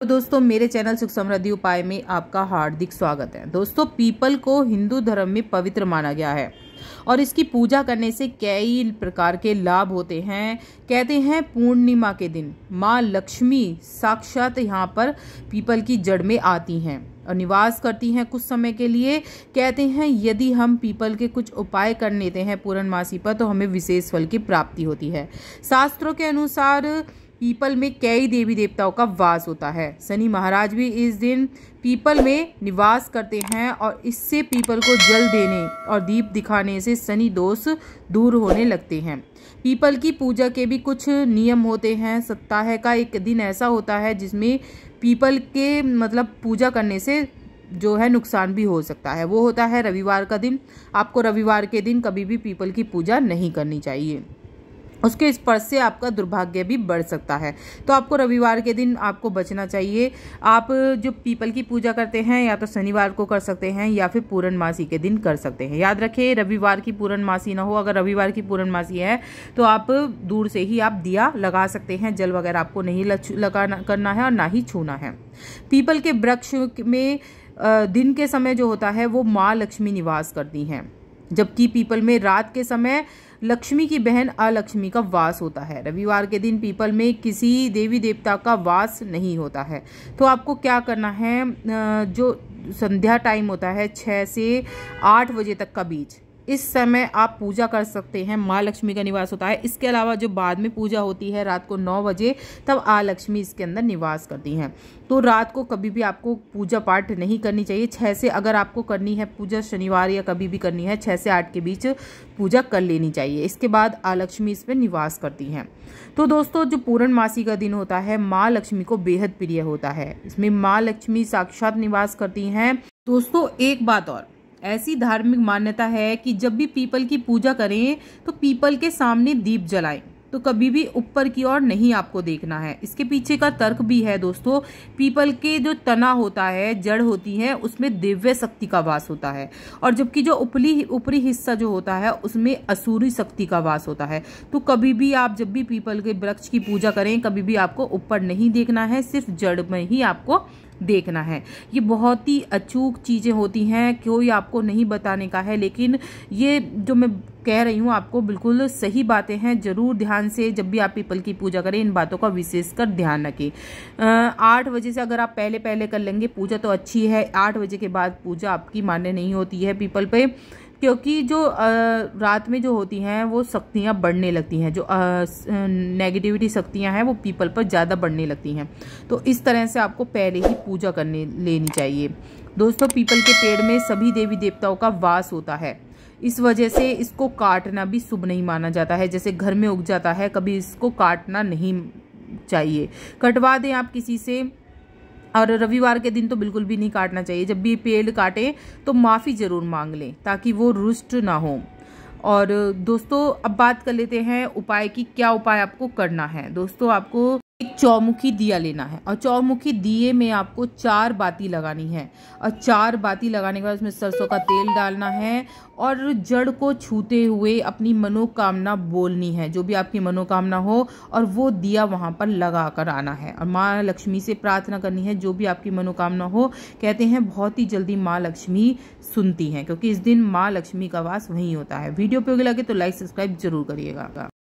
तो दोस्तों मेरे चैनल सुख समृद्धि उपाय में आपका हार्दिक स्वागत है दोस्तों पीपल को हिंदू धर्म में पवित्र माना गया है और इसकी पूजा करने से कई प्रकार के लाभ होते हैं कहते हैं पूर्णिमा के दिन माँ लक्ष्मी साक्षात यहाँ पर पीपल की जड़ में आती हैं और निवास करती हैं कुछ समय के लिए कहते हैं यदि हम पीपल के कुछ उपाय कर लेते हैं पूर्णमासी पर तो हमें विशेष फल की प्राप्ति होती है शास्त्रों के अनुसार पीपल में कई देवी देवताओं का वास होता है शनि महाराज भी इस दिन पीपल में निवास करते हैं और इससे पीपल को जल देने और दीप दिखाने से शनि दोष दूर होने लगते हैं पीपल की पूजा के भी कुछ नियम होते हैं सप्ताह का एक दिन ऐसा होता है जिसमें पीपल के मतलब पूजा करने से जो है नुकसान भी हो सकता है वो होता है रविवार का दिन आपको रविवार के दिन कभी भी पीपल की पूजा नहीं करनी चाहिए उसके स्पर्श से आपका दुर्भाग्य भी बढ़ सकता है तो आपको रविवार के दिन आपको बचना चाहिए आप जो पीपल की पूजा करते हैं या तो शनिवार को कर सकते हैं या फिर पूर्णमासी के दिन कर सकते हैं याद रखें रविवार की पूर्णमासी ना हो अगर रविवार की पूर्णमासी है तो आप दूर से ही आप दिया लगा सकते हैं जल वगैरह आपको नहीं लगाना करना है और ना ही छूना है पीपल के वृक्ष में दिन के समय जो होता है वो माँ लक्ष्मी निवास करती हैं जबकि पीपल में रात के समय लक्ष्मी की बहन अलक्ष्मी का वास होता है रविवार के दिन पीपल में किसी देवी देवता का वास नहीं होता है तो आपको क्या करना है जो संध्या टाइम होता है छः से आठ बजे तक का बीच इस समय आप पूजा कर सकते हैं माँ लक्ष्मी का निवास होता है इसके अलावा जो बाद में पूजा होती है रात को नौ बजे तब आ लक्ष्मी इसके अंदर निवास करती हैं तो रात को कभी भी आपको पूजा पाठ नहीं करनी चाहिए छः से अगर आपको करनी है पूजा शनिवार या कभी भी करनी है छः से आठ के बीच पूजा कर लेनी चाहिए इसके बाद आ लक्ष्मी इस पर निवास करती हैं तो दोस्तों जो पूर्णमासी का दिन होता है माँ लक्ष्मी को बेहद प्रिय होता है इसमें माँ लक्ष्मी साक्षात निवास करती हैं दोस्तों एक बात और ऐसी धार्मिक मान्यता है कि जब भी पीपल की पूजा करें तो पीपल के सामने दीप जलाएं तो कभी भी ऊपर की ओर नहीं आपको देखना है इसके पीछे का तर्क भी है दोस्तों पीपल के जो तना होता है जड़ होती है उसमें दिव्य शक्ति का वास होता है और जबकि जो उपली ऊपरी हिस्सा जो होता है उसमें असुरी शक्ति का वास होता है तो कभी भी आप जब भी पीपल के वृक्ष की पूजा करें कभी भी आपको ऊपर नहीं देखना है सिर्फ जड़ में ही आपको देखना है ये बहुत ही अचूक चीज़ें होती हैं कोई आपको नहीं बताने का है लेकिन ये जो मैं कह रही हूँ आपको बिल्कुल सही बातें हैं जरूर ध्यान से जब भी आप पीपल की पूजा करें इन बातों का विशेषकर ध्यान रखें आठ बजे से अगर आप पहले पहले कर लेंगे पूजा तो अच्छी है आठ बजे के बाद पूजा आपकी मान्य नहीं होती है पीपल पे क्योंकि जो रात में जो होती हैं वो शक्तियाँ बढ़ने लगती हैं जो नेगेटिविटी शक्तियाँ हैं वो पीपल पर ज़्यादा बढ़ने लगती हैं तो इस तरह से आपको पहले ही पूजा करने लेनी चाहिए दोस्तों पीपल के पेड़ में सभी देवी देवताओं का वास होता है इस वजह से इसको काटना भी शुभ नहीं माना जाता है जैसे घर में उग जाता है कभी इसको काटना नहीं चाहिए कटवा दें आप किसी से और रविवार के दिन तो बिल्कुल भी नहीं काटना चाहिए जब भी पेड़ काटे तो माफ़ी ज़रूर मांग लें ताकि वो रुष्ट ना हो और दोस्तों अब बात कर लेते हैं उपाय की क्या उपाय आपको करना है दोस्तों आपको एक चौमुखी दिया लेना है और चौमुखी दिए में आपको चार बाती लगानी है और चार बाती लगाने के बाद उसमें सरसों का तेल डालना है और जड़ को छूते हुए अपनी मनोकामना बोलनी है जो भी आपकी मनोकामना हो और वो दिया वहाँ पर लगा कर आना है और माँ लक्ष्मी से प्रार्थना करनी है जो भी आपकी मनोकामना हो कहते हैं बहुत ही जल्दी माँ लक्ष्मी सुनती हैं क्योंकि इस दिन माँ लक्ष्मी का वास वहीं होता है वीडियो पर लगे तो लाइक सब्सक्राइब जरूर करिएगा